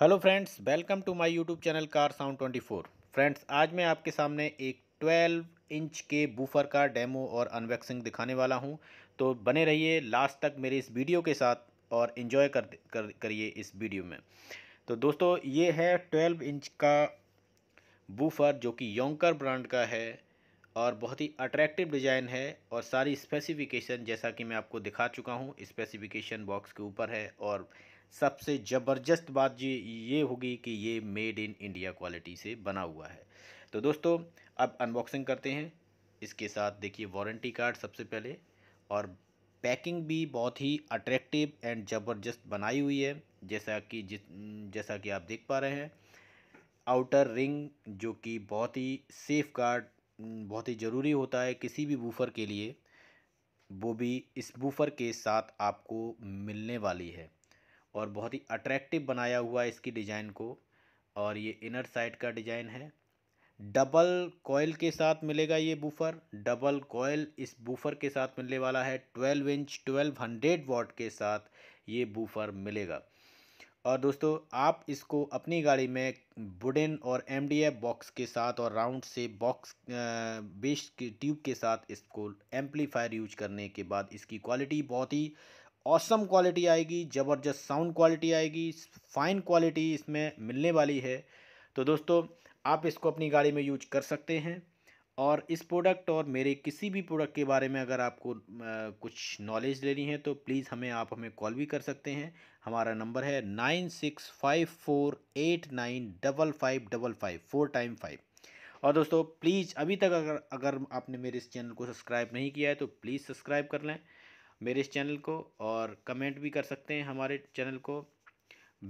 hello friends welcome to my YouTube channel car sound 24 friends आज मैं आपके सामने एक 12 इंच के बूफर का डेमो और अनबॉक्सिंग दिखाने वाला हूं तो बने रहिए लास्ट तक मेरे इस वीडियो के साथ और इन्जॉय कर, कर करिए इस वीडियो में तो दोस्तों ये है 12 इंच का बूफर जो कि योंकर ब्रांड का है और बहुत ही अट्रैक्टिव डिज़ाइन है और सारी स्पेसिफ़िकेशन जैसा कि मैं आपको दिखा चुका हूँ स्पेसिफ़िकेशन बॉक्स के ऊपर है और सबसे ज़बरदस्त बात ये ये होगी कि ये मेड इन इंडिया क्वालिटी से बना हुआ है तो दोस्तों अब अनबॉक्सिंग करते हैं इसके साथ देखिए वारंटी कार्ड सबसे पहले और पैकिंग भी बहुत ही अट्रैक्टिव एंड ज़बरदस्त बनाई हुई है जैसा कि जिस जैसा कि आप देख पा रहे हैं आउटर रिंग जो कि बहुत ही सेफ़ गार्ड बहुत ही ज़रूरी होता है किसी भी बूफर के लिए वो भी इस बूफर के साथ आपको मिलने वाली है और बहुत ही अट्रैक्टिव बनाया हुआ है इसकी डिज़ाइन को और ये इनर साइड का डिज़ाइन है डबल कोयल के साथ मिलेगा ये बूफर डबल कोयल इस बूफर के साथ मिलने वाला है twelve inch twelve hundred watt के साथ ये बूफर मिलेगा और दोस्तों आप इसको अपनी गाड़ी में वुडन और एम बॉक्स के साथ और राउंड से बॉक्स बेस के ट्यूब के साथ इसको एम्पलीफायर यूज करने के बाद इसकी क्वालिटी बहुत ही औसम क्वालिटी आएगी ज़बरदस्त साउंड क्वालिटी आएगी फ़ाइन क्वालिटी इसमें मिलने वाली है तो दोस्तों आप इसको अपनी गाड़ी में यूज कर सकते हैं और इस प्रोडक्ट और मेरे किसी भी प्रोडक्ट के बारे में अगर आपको आ, कुछ नॉलेज लेनी है तो प्लीज़ हमें आप हमें कॉल भी कर सकते हैं हमारा नंबर है nine six five four eight nine double five double five four time five और दोस्तों प्लीज़ अभी तक अगर अगर आपने मेरे इस चैनल को सब्सक्राइब नहीं किया है तो प्लीज़ सब्सक्राइब कर लें मेरे इस चैनल को और कमेंट भी कर सकते हैं हमारे चैनल को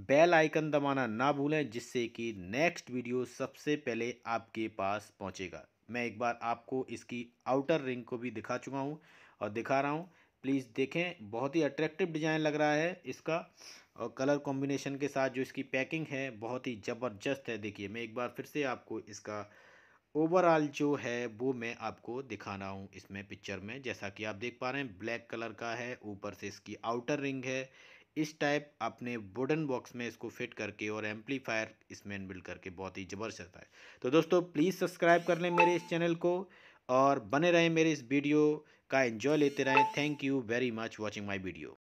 बेल आइकन दबाना ना भूलें जिससे कि नेक्स्ट वीडियो सबसे पहले आपके पास पहुंचेगा मैं एक बार आपको इसकी आउटर रिंग को भी दिखा चुका हूं और दिखा रहा हूं प्लीज़ देखें बहुत ही अट्रैक्टिव डिज़ाइन लग रहा है इसका और कलर कॉम्बिनेशन के साथ जो इसकी पैकिंग है बहुत ही ज़बरदस्त है देखिए मैं एक बार फिर से आपको इसका ओवरऑल जो है वो मैं आपको दिखाना हूँ इसमें पिक्चर में जैसा कि आप देख पा रहे हैं ब्लैक कलर का है ऊपर से इसकी आउटर रिंग है इस टाइप अपने वुडन बॉक्स में इसको फिट करके और एम्पलीफायर इसमें बिल्ड करके बहुत ही ज़बरदस्त है तो दोस्तों प्लीज़ सब्सक्राइब कर लें मेरे इस चैनल को और बने रहें मेरे इस वीडियो का एंजॉय लेते रहें thank you very much watching my video